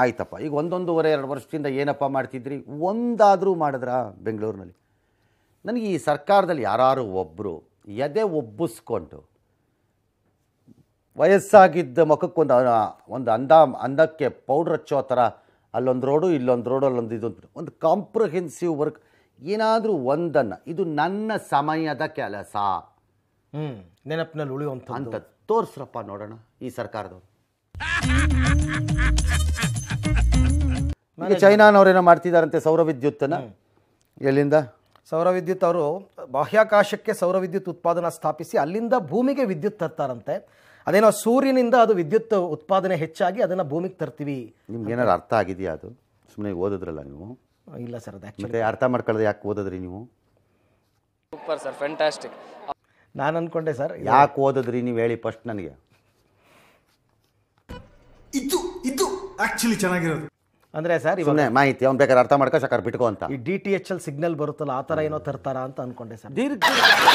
ಆಯ್ತಪ್ಪ ಈಗ ಒಂದೊಂದೂವರೆ ಎರಡು ವರ್ಷದಿಂದ ಏನಪ್ಪ ಮಾಡ್ತಿದ್ರಿ ಒಂದಾದರೂ ಮಾಡಿದ್ರ ಬೆಂಗಳೂರಿನಲ್ಲಿ ನನಗೆ ಈ ಸರ್ಕಾರದಲ್ಲಿ ಯಾರು ಒಬ್ಬರು ಎದೆ ಒಬ್ಬಿಸ್ಕೊಂಡು ವಯಸ್ಸಾಗಿದ್ದ ಮುಖಕ್ಕೊಂದು ಒಂದು ಅಂದ ಅಂದಕ್ಕೆ ಪೌಡ್ರ್ ಹಚ್ಚೋ ಥರ ಅಲ್ಲೊಂದು ರೋಡು ಇಲ್ಲೊಂದು ರೋಡು ಅಲ್ಲೊಂದು ಅಂತ ಒಂದು ಕಾಂಪ್ರಹೆನ್ಸಿವ್ ವರ್ಕ್ ಏನಾದರೂ ಒಂದನ್ನು ಇದು ನನ್ನ ಸಮಯದ ಕೆಲಸ ಹ್ಞೂ ನೆನಪಿನಲ್ಲಿ ಉಳಿಯುವಂಥ ಅಂತ ತೋರಿಸ್ರಪ್ಪ ನೋಡೋಣ ಈ ಸರ್ಕಾರದವರು ಚೈನಾನವರೇನೋ ಮಾಡ್ತಿದ್ದಾರಂತೆ ಸೌರ ವಿದ್ಯುತ್ತನ್ನು ಎಲ್ಲಿಂದ ಸೌರ ವಿದ್ಯುತ್ ಅವರು ಬಾಹ್ಯಾಕಾಶಕ್ಕೆ ಸೌರ ವಿದ್ಯುತ್ ಉತ್ಪಾದನಾ ಸ್ಥಾಪಿಸಿ ಅಲ್ಲಿಂದ ಭೂಮಿಗೆ ವಿದ್ಯುತ್ ತರ್ತಾರಂತೆ ಅದೇನೋ ಸೂರ್ಯನಿಂದ ಅದು ವಿದ್ಯುತ್ ಉತ್ಪಾದನೆ ಹೆಚ್ಚಾಗಿ ಅದನ್ನು ಭೂಮಿಗೆ ತರ್ತೀವಿ ನಿಮ್ಗೆ ಏನಾದ್ರು ಅರ್ಥ ಆಗಿದೆಯಾ ಅದು ಸುಮ್ಮನೆ ಓದಿದ್ರಲ್ಲ ನೀವು ಇಲ್ಲ ಸರ್ ಮತ್ತೆ ಅರ್ಥ ಮಾಡ್ಕೊಳ್ಳೋದು ಯಾಕೆ ಓದಿದ್ರಿ ನೀವು ಸೂಪರ್ ಸರ್ ಫ್ಯಾಂಟಾಸ್ಟಿಕ್ ನಾನು ಅನ್ಕೊಂಡೆ ಸರ್ ಯಾಕೆ ಓದಿದ್ರಿ ನೀವು ಹೇಳಿ ಫಸ್ಟ್ ನನಗೆ ಇದು ಇದು ಆ್ಯಕ್ಚುಲಿ ಚೆನ್ನಾಗಿರೋದು ಅಂದ್ರೆ ಸರ್ ಇವನ್ನೇ ಮಾಹಿತಿ ಅವ್ನು ಬೇಕಾದ್ರೆ ಅರ್ಥ ಮಾಡ್ಕೊ ಸಕರ್ ಬಿಟ್ಕೋ ಅಂತ ಈ ಡಿ ಟಿ ಎಚ್ ಅಲ್ಲಿ ಸಿಗ್ನಲ್ ಬರುತ್ತಲ್ಲ ಆ ತರ ಏನೋ ತರ್ತಾರ ಅಂತ ಅನ್ಕೊಂಡೆ ಸರ್ ದೀರ್ಘ